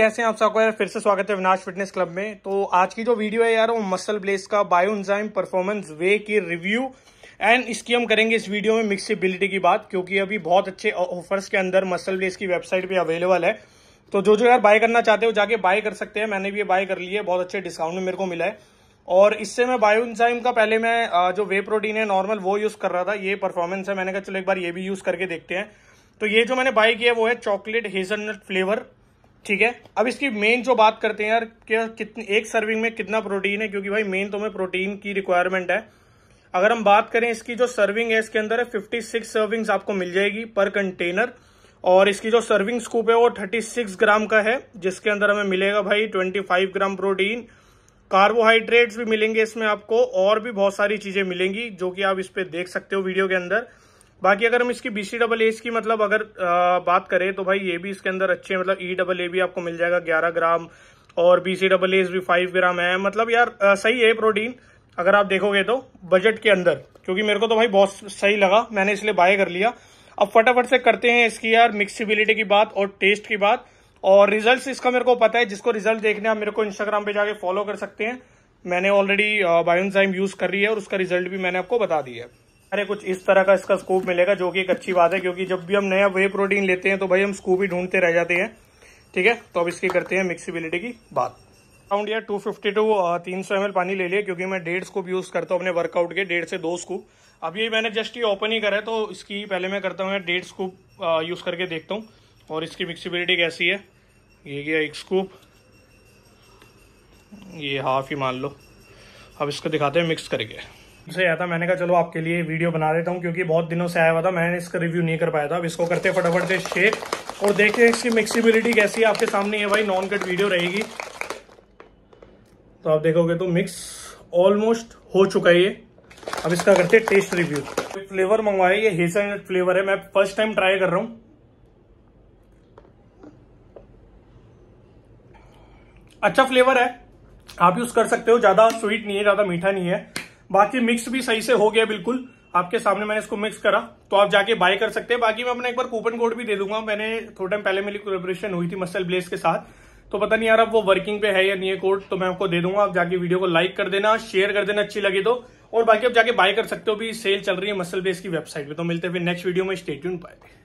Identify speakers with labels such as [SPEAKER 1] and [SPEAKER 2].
[SPEAKER 1] कैसे हैं आप सबको यार फिर से स्वागत है विनाश फिटनेस क्लब में तो आज की जो वीडियो है यार वो मसल ब्लेस का बायोन्जाइम परफॉर्मेंस वे की रिव्यू एंड इसकी हम करेंगे इस वीडियो में मिक्सिबिलिटी की बात क्योंकि अभी बहुत अच्छे ऑफर्स के अंदर मसल ब्लेस की वेबसाइट पे अवेलेबल है तो जो जो यार बाय करना चाहते हो जाके बाय कर सकते हैं मैंने भी ये बाय कर लिया है बहुत अच्छे डिस्काउंट में मेरे को मिला है और इससे मैं बायो इंजाइम का पहले मैं जो वे प्रोटीन है नॉर्मल वो यूज़ कर रहा था ये परफॉर्मेंस है मैंने कहा चलो एक बार ये भी यूज़ करके देखते हैं तो ये जो मैंने बाई किया वो है चॉकलेट हेजलनट फ्लेवर ठीक है अब इसकी मेन जो बात करते हैं यार क्या कितनी एक सर्विंग में कितना प्रोटीन है क्योंकि भाई मेन तो हमें प्रोटीन की रिक्वायरमेंट है अगर हम बात करें इसकी जो सर्विंग है इसके अंदर है फिफ्टी सिक्स सर्विंग्स आपको मिल जाएगी पर कंटेनर और इसकी जो सर्विंग स्कूप है वो थर्टी सिक्स ग्राम का है जिसके अंदर हमें मिलेगा भाई twenty five gram protein carbohydrates भी मिलेंगे इसमें आपको और भी बहुत सारी चीज़ें मिलेंगी जो कि आप इस पर देख सकते हो वीडियो के अंदर बाकी अगर हम इसकी बी सी डबल एस की मतलब अगर आ, बात करें तो भाई ये भी इसके अंदर अच्छे मतलब ई डबल ए भी आपको मिल जाएगा ग्यारह ग्राम और बी सी डबल एस भी फाइव ग्राम है मतलब यार आ, सही है प्रोटीन अगर आप देखोगे तो बजट के अंदर क्योंकि मेरे को तो भाई बहुत सही लगा मैंने इसलिए बाय कर लिया अब फटाफट से करते हैं इसकी यार मिक्सिबिलिटी की बात और टेस्ट की बात और रिजल्ट्स इसका मेरे को पता है जिसको रिजल्ट देखने आप मेरे को इंस्टाग्राम पे जाके फॉलो कर सकते हैं मैंने ऑलरेडी बायोनजाइम यूज कर रही है और उसका रिजल्ट भी मैंने आपको बता दिया है अरे कुछ इस तरह का इसका स्कूप मिलेगा जो कि एक अच्छी बात है क्योंकि जब भी हम नया वे प्रोटीन लेते हैं तो भाई हम स्कूप ही ढूंढते रह जाते हैं ठीक है तो अब इसकी करते हैं मिक्सिबिलिटी की बात अराउंड यार टू फिफ्टी टू तीन सौ एम पानी ले लिया क्योंकि मैं डेढ़ स्कूप यूज़ करता हूँ अपने वर्कआउट के डेढ़ से दो स्कूप अब ये मैंने जस्ट ये ओपन ही करा है तो इसकी पहले मैं करता हूँ डेढ़ स्कूप यूज़ करके देखता हूँ और इसकी मिक्सिबिलिटी कैसी है ये गया एक स्कूप ये हाफ ही मान लो अब इसको दिखाते हैं मिक्स करके उसे आया था मैंने कहा चलो आपके लिए वीडियो बना देता हूँ क्योंकि बहुत दिनों से आया हुआ था मैंने इसका रिव्यू नहीं कर पाया था अब इसको करते फटाफट से शेक और देखते हैं इसकी मिक्सिबिलिटी कैसी है आपके सामने ये भाई नॉन कट वीडियो रहेगी तो आप देखोगे तो मिक्स ऑलमोस्ट हो चुका है ये अब इसका करते टेस्ट रिव्यू फ्लेवर मंगवाया ये हेजलनट फ्लेवर है मैं फर्स्ट टाइम ट्राई कर रहा हूँ अच्छा फ्लेवर है आप यूज कर सकते हो ज्यादा स्वीट नहीं है ज्यादा मीठा नहीं है बाकी मिक्स भी सही से हो गया बिल्कुल आपके सामने मैंने इसको मिक्स करा तो आप जाके बाय कर सकते हैं बाकी मैं अपना एक बार कूपन कोड भी दे दूंगा मैंने थोड़े टाइम पहले मेरी कोलेब्रेशन हुई थी मसल ब्लेस के साथ तो पता नहीं यार अब वो वर्किंग पे है या नहीं है कोड तो मैं आपको दे दूंगा आप जाके वीडियो को लाइक कर देना शेयर कर देना अच्छी लगे तो और बाकी आप जाके बाय कर सकते हो भी सेल चल रही है मसल बेस की वेबसाइट पे तो मिलते हैं फिर नेक्स्ट वीडियो में स्टेट्यून पाए